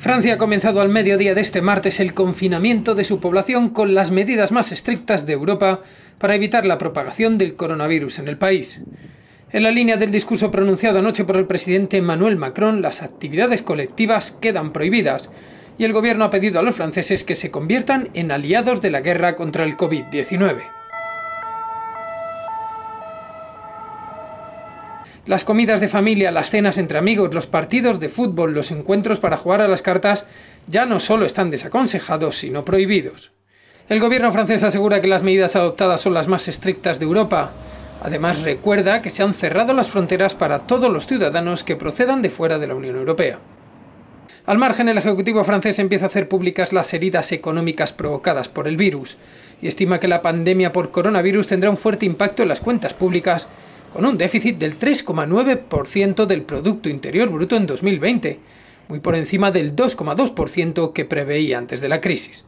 Francia ha comenzado al mediodía de este martes el confinamiento de su población con las medidas más estrictas de Europa para evitar la propagación del coronavirus en el país. En la línea del discurso pronunciado anoche por el presidente Emmanuel Macron, las actividades colectivas quedan prohibidas y el gobierno ha pedido a los franceses que se conviertan en aliados de la guerra contra el COVID-19. las comidas de familia, las cenas entre amigos, los partidos de fútbol, los encuentros para jugar a las cartas, ya no solo están desaconsejados, sino prohibidos. El gobierno francés asegura que las medidas adoptadas son las más estrictas de Europa. Además, recuerda que se han cerrado las fronteras para todos los ciudadanos que procedan de fuera de la Unión Europea. Al margen, el Ejecutivo francés empieza a hacer públicas las heridas económicas provocadas por el virus y estima que la pandemia por coronavirus tendrá un fuerte impacto en las cuentas públicas con un déficit del 3,9% del Producto Interior Bruto en 2020, muy por encima del 2,2% que preveía antes de la crisis.